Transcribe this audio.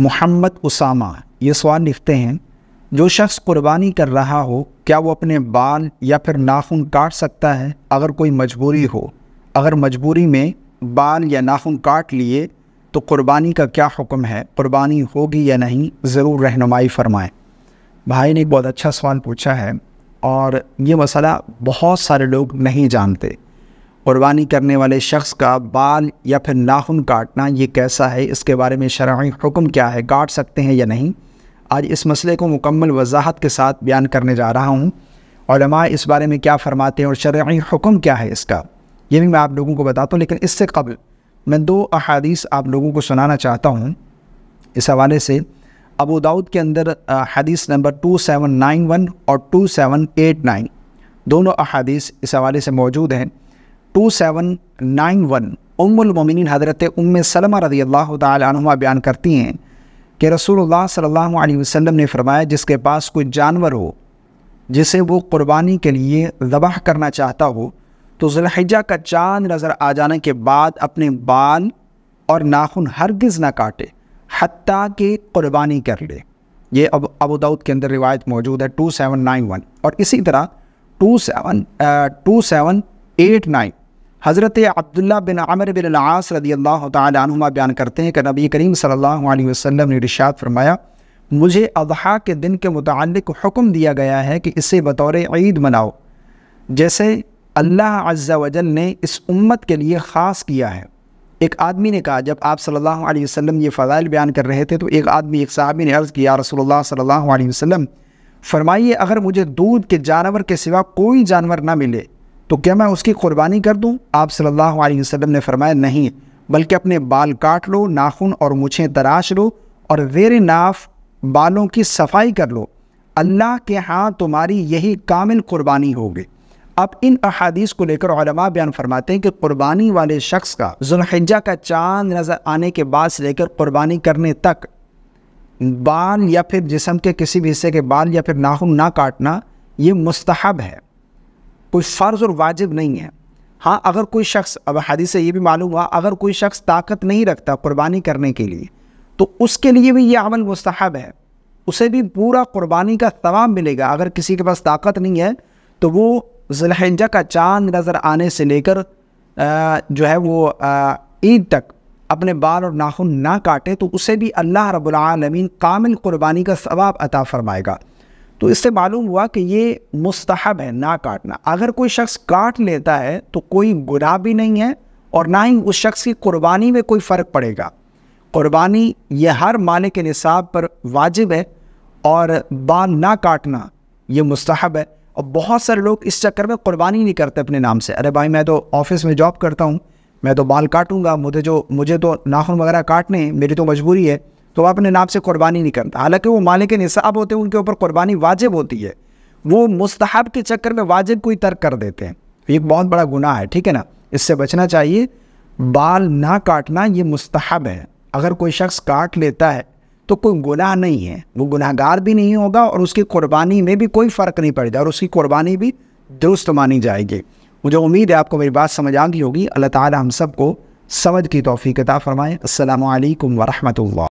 محمد اسامہ یہ سوال لکھتے ہیں جو شخص قربانی کر رہا ہو کیا وہ اپنے بال یا پھر ناخن کاٹ سکتا ہے اگر کوئی مجبوری ہو اگر مجبوری میں بال یا ناخن کاٹ لیے تو قربانی کا کیا حکم ہے قربانی ہوگی یا نہیں ضرور رہنمائی فرمائیں بھائی نے ایک بہت اچھا سوال پوچھا ہے اور یہ مسئلہ بہت سارے لوگ نہیں جانتے قربانی کرنے والے شخص کا بال یا پھر ناخن کاٹنا یہ کیسا ہے اس کے بارے میں شرعی حکم کیا ہے کاٹ سکتے ہیں یا نہیں آج اس مسئلے کو مکمل وضاحت کے ساتھ بیان کرنے جا رہا ہوں علماء اس بارے میں کیا فرماتے ہیں اور شرعی حکم کیا ہے اس کا یہ بھی میں آپ لوگوں کو بتاتا ہوں لیکن اس سے قبل میں دو احادیث آپ لوگوں کو سنانا چاہتا ہوں اس حوالے سے ابو داود کے اندر حدیث نمبر 2791 اور 2789 دونوں احادیث اس حوالے سے موجود ہیں ٹو سیون نائن ون ام المومنین حضرت ام سلمہ رضی اللہ تعالی عنہ بیان کرتی ہیں کہ رسول اللہ صلی اللہ علیہ وسلم نے فرمایا جس کے پاس کوئی جانور ہو جسے وہ قربانی کے لیے ذبح کرنا چاہتا ہو تو ذوالحجہ کا چاند نظر آ جانے کے بعد اپنے بال اور ناخن ہرگز نہ کاٹے حتیٰ کہ قربانی کر لے یہ اب ابو دعود کے اندر روایت موجود ہے ٹو سیون نائن ون اور اسی طرح two seven two seven eight nine حضرت عبداللہ بن عمر بن العاص رضی اللہ تعالیٰ عنہما بیان کرتے ہیں کہ نبی کریم صلی اللہ علیہ وسلم نے رشاد فرمایا مجھے اللہ کے دن کے متعلق حکم دیا گیا ہے کہ اسے بطور عید مناؤ جیسے اللہ عز و جل نے اس امت کے لیے خاص کیا ہے ایک آدمی نے کہا جب آپ صلی اللہ علیہ وسلم یہ فضائل بیان کر رہے تھے تو ایک آدمی ایک صحابی نے عرض کیا رسول اللہ صلی اللہ علیہ وسلم فرمائیے اگر مجھے دودھ کے جانور کے سوا کوئی جانور نہ ملے تو کیا میں اس کی قربانی کر دوں آپ صلی اللہ علیہ وسلم نے فرمایا نہیں بلکہ اپنے بال کاٹ لو ناخن اور مچھیں تراش لو اور ناف بالوں کی صفائی کر لو اللہ کے ہاں تمہاری یہی کامل قربانی ہوگی اب ان احادیث کو لے کر علماء بیان فرماتے ہیں کہ قربانی والے شخص کا ذوالحجہ کا چاند نظر آنے کے بعد سے لے کر قربانی کرنے تک بال یا پھر جسم کے کسی بھی حصے کے بال یا پھر ناخن نہ کاٹنا یہ مستحب ہے کوئی فرض اور واجب نہیں ہے ہاں اگر کوئی شخص اب حدیث سے یہ بھی معلوم ہوا اگر کوئی شخص طاقت نہیں رکھتا قربانی کرنے کے لیے تو اس کے لیے بھی یہ عمل مستحب ہے اسے بھی پورا قربانی کا ثواب ملے گا اگر کسی کے پاس طاقت نہیں ہے تو وہ ذلحجہ کا چاند نظر آنے سے لے کر جو ہے وہ عید تک اپنے بال اور ناخن نہ کاٹے تو اسے بھی اللہ رب العالمین کامل قربانی کا ثواب عطا فرمائے گا تو اس سے معلوم ہوا کہ یہ مستحب ہے نہ کاٹنا اگر کوئی شخص کاٹ لیتا ہے تو کوئی گناہ بھی نہیں ہے اور نہ ہی اس شخص کی قربانی میں کوئی فرق پڑے گا قربانی یہ ہر مالک کے نصاب پر واجب ہے اور بال نہ کاٹنا یہ مستحب ہے اور بہت سارے لوگ اس چکر میں قربانی نہیں کرتے اپنے نام سے ارے بھائی میں تو آفس میں جاب کرتا ہوں میں تو بال کاٹوں گا مجھے جو مجھے تو ناخن وغیرہ کاٹنے ہیں میری تو مجبوری ہے تو وہ اپنے نام سے قربانی نہیں کرتا حالانکہ وہ مالک نصاب ہوتے ہیں ان کے اوپر قربانی واجب ہوتی ہے وہ مستحب کے چکر میں واجب کوئی ترک کر دیتے ہیں ایک بہت بڑا گناہ ہے ٹھیک ہے نا اس سے بچنا چاہیے بال نہ کاٹنا یہ مستحب ہے اگر کوئی شخص کاٹ لیتا ہے تو کوئی گناہ نہیں ہے وہ گناہ گار بھی نہیں ہوگا اور اس کی قربانی میں بھی کوئی فرق نہیں پڑے گا اور اس کی قربانی بھی درست مانی جائے گی مجھے امید ہے آپ کو میری بات سمجھ آ گئی ہوگی اللہ تعالی ہم سب کو سمجھ کی توفیق عطا فرمائیں السلام علیکم ورحمۃ اللہ